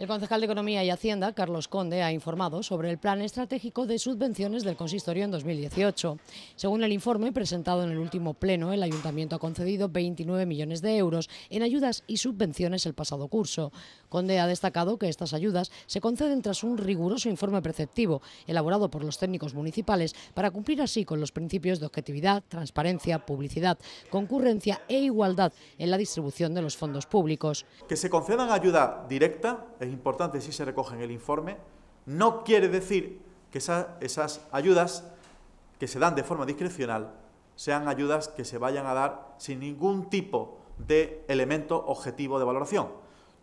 El concejal de Economía y Hacienda, Carlos Conde, ha informado sobre el plan estratégico de subvenciones del consistorio en 2018. Según el informe presentado en el último pleno, el ayuntamiento ha concedido 29 millones de euros en ayudas y subvenciones el pasado curso. Conde ha destacado que estas ayudas se conceden tras un riguroso informe preceptivo elaborado por los técnicos municipales para cumplir así con los principios de objetividad, transparencia, publicidad, concurrencia e igualdad en la distribución de los fondos públicos. Que se concedan ayuda directa importante si se recogen en el informe, no quiere decir que esas ayudas que se dan de forma discrecional sean ayudas que se vayan a dar sin ningún tipo de elemento objetivo de valoración.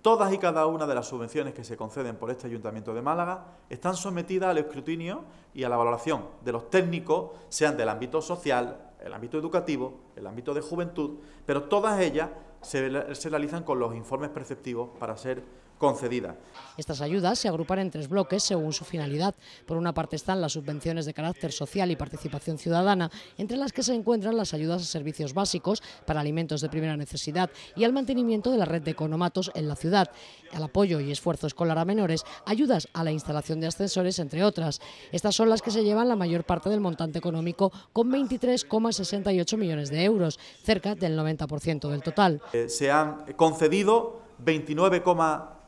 Todas y cada una de las subvenciones que se conceden por este Ayuntamiento de Málaga están sometidas al escrutinio y a la valoración de los técnicos, sean del ámbito social, el ámbito educativo, el ámbito de juventud, pero todas ellas se, realizan con los informes perceptivos para ser concedida. Estas ayudas se agrupan en tres bloques según su finalidad. Por una parte están las subvenciones de carácter social y participación ciudadana, entre las que se encuentran las ayudas a servicios básicos para alimentos de primera necesidad y al mantenimiento de la red de economatos en la ciudad, al apoyo y esfuerzo escolar a menores, ayudas a la instalación de ascensores, entre otras. Estas son las que se llevan la mayor parte del montante económico, con 23,68 millones de euros, cerca del 90% del total. Eh, se han concedido 29,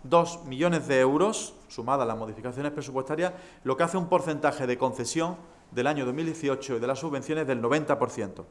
2 millones de euros, sumadas las modificaciones presupuestarias, lo que hace un porcentaje de concesión del año 2018 y de las subvenciones del 90%.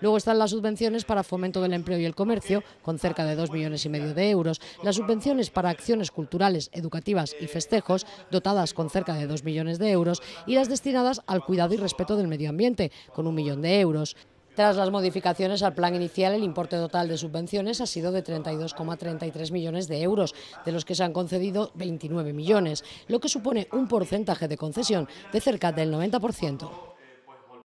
Luego están las subvenciones para fomento del empleo y el comercio, con cerca de 2 millones y medio de euros, las subvenciones para acciones culturales, educativas y festejos, dotadas con cerca de 2 millones de euros, y las destinadas al cuidado y respeto del medio ambiente, con un millón de euros. Tras las modificaciones al plan inicial, el importe total de subvenciones ha sido de 32,33 millones de euros, de los que se han concedido 29 millones, lo que supone un porcentaje de concesión de cerca del 90%.